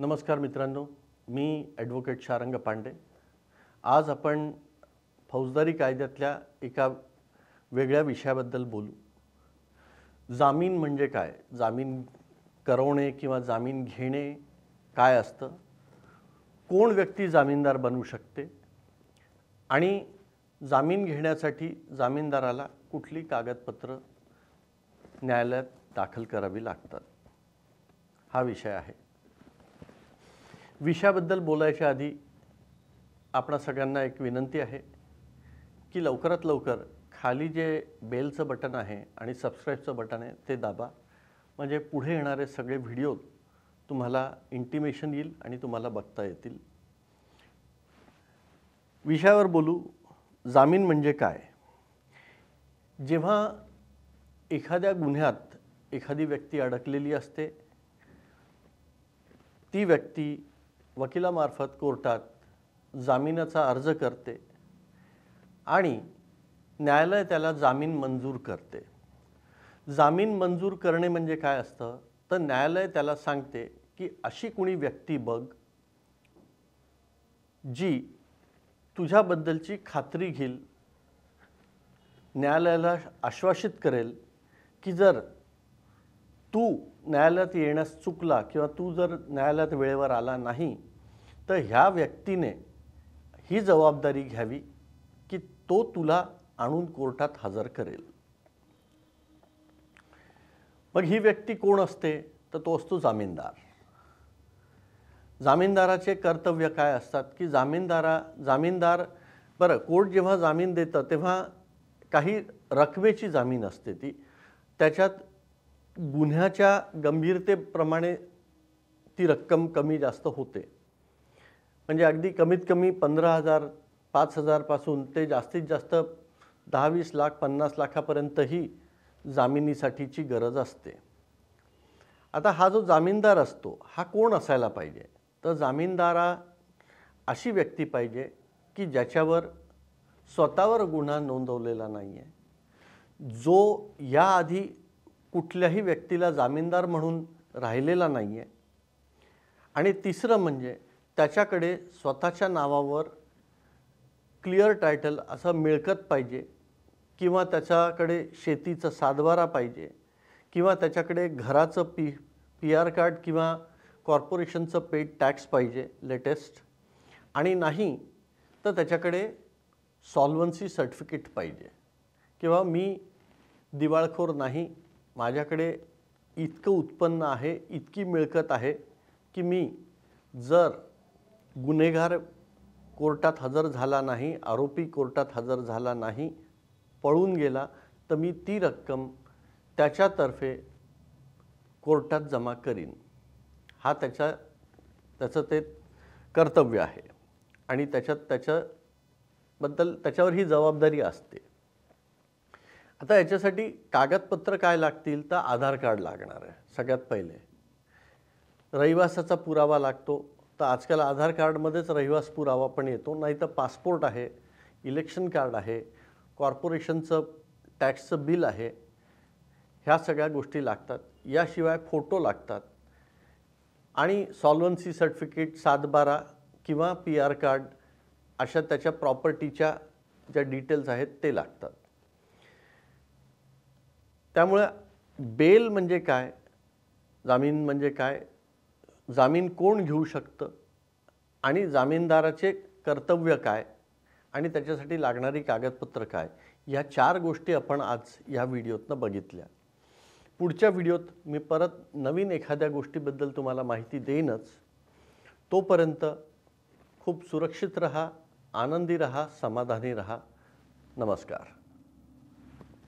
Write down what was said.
नमस्कार मित्रांनो मी ॲडव्होकेट शारंग पांडे आज आपण फौजदारी कायद्यातल्या एका वेगळ्या विषयाबद्दल बोलू जामीन म्हणजे काय जामीन करवणे किंवा जामीन घेणे काय असतं कोण व्यक्ती जामीनदार बनू शकते आणि जामीन घेण्यासाठी जामीनदाराला कुठली कागदपत्र न्यायालयात दाखल करावी लागतात हा विषय आहे विषयाबद्दल बोलायच्या आधी आपणा सगळ्यांना एक विनंती आहे की लवकरात लवकर खाली जे बेलचं बटन आहे आणि सबस्क्राईबचं बटन आहे ते दाबा म्हणजे पुढे येणारे सगळे व्हिडिओ तुम्हाला इंटिमेशन येईल आणि तुम्हाला बघता येतील विषयावर बोलू जामीन म्हणजे काय जेव्हा एखाद्या गुन्ह्यात एखादी व्यक्ती अडकलेली असते ती व्यक्ती वकिलामार्फत कोर्टात जामिनाचा अर्ज करते आणि न्यायालय त्याला जामीन मंजूर करते जामीन मंजूर करणे म्हणजे काय असतं तर न्यायालय त्याला सांगते की अशी कुणी व्यक्ती बघ जी तुझ्याबद्दलची खात्री घेईल न्यायालयाला आश्वासित करेल की जर तू न्यायालयात येण्यास चुकला किंवा तू जर न्यायालयात वेळेवर आला नाही तर ह्या व्यक्तीने ही जबाबदारी घ्यावी की तो तुला आणून कोर्टात हजर करेल मग ही व्यक्ती कोण असते तर तो असतो जामीनदार जामीनदाराचे कर्तव्य काय असतात की जामीनदारा जामीनदार बरं कोर्ट जेव्हा जामीन देतं तेव्हा काही रकमेची जामीन असते ती त्याच्यात गुन्ह्याच्या गंभीरतेप्रमाणे ती रक्कम कमी जास्त होते म्हणजे अगदी कमीत कमी पंधरा हजार पाच हजारपासून ते जास्तीत जास्त दहा वीस लाख पन्नास लाखापर्यंतही जामिनीसाठीची गरज असते आता हा जो जामीनदार असतो हा कोण असायला पाहिजे तर जामीनदारा अशी व्यक्ती पाहिजे की ज्याच्यावर स्वतःवर गुन्हा नोंदवलेला नाही आहे जो याआधी कुठल्याही व्यक्तीला जामीनदार म्हणून राहिलेला नाही आहे आणि तिसरं म्हणजे त्याच्याकडे स्वतःच्या नावावर क्लिअर टायटल असं मिळकत पाहिजे किंवा त्याच्याकडे शेतीचं सातबारा पाहिजे किंवा त्याच्याकडे घराचं पी पी आर कार्ड किंवा कॉर्पोरेशनचं पेड टॅक्स पाहिजे लेटेस्ट आणि नाही तर त्याच्याकडे सॉल्वन्सी सर्टिफिकेट पाहिजे किंवा मी दिवाळखोर नाही माझ्याकडे इतकं उत्पन्न आहे इतकी मिळकत आहे की मी जर गुन्हेगार कोर्टात हजर झाला नाही आरोपी कोर्टात हजर झाला नाही पळून गेला तर मी ती रक्कम त्याच्यातर्फे कोर्टात जमा करीन हा त्याच्या त्याचं ते कर्तव्य आहे आणि त्याच्यात त्याच्याबद्दल त्याच्यावर ही जबाबदारी असते आता याच्यासाठी कागदपत्र काय लागतील तर आधार कार्ड लागणार आहे सगळ्यात पहिले रहिवासाचा पुरावा लागतो तर आजकाल आधार कार्डमध्येच रहिवास पुरावा पण येतो नाही तर पासपोर्ट आहे इलेक्शन कार्ड आहे कॉर्पोरेशनचं टॅक्सचं बिल आहे ह्या सगळ्या गोष्टी लागतात याशिवाय फोटो लागतात आणि सॉल्वन्सी सर्टिफिकेट सातबारा किंवा पी आर कार्ड अशा त्याच्या प्रॉपर्टीच्या ज्या डिटेल्स आहेत ते लागतात त्यामुळं बेल म्हणजे काय जामीन म्हणजे काय जामीन कोण घेऊ शकतं आणि जामीनदाराचे कर्तव्य काय आणि त्याच्यासाठी लागणारी कागदपत्र काय ह्या चार गोष्टी आपण आज ह्या व्हिडिओतनं बघितल्या पुढच्या व्हिडिओत मी परत नवीन एखाद्या गोष्टीबद्दल तुम्हाला माहिती देईनच तोपर्यंत खूप सुरक्षित रहा आनंदी रहा समाधानी रहा नमस्कार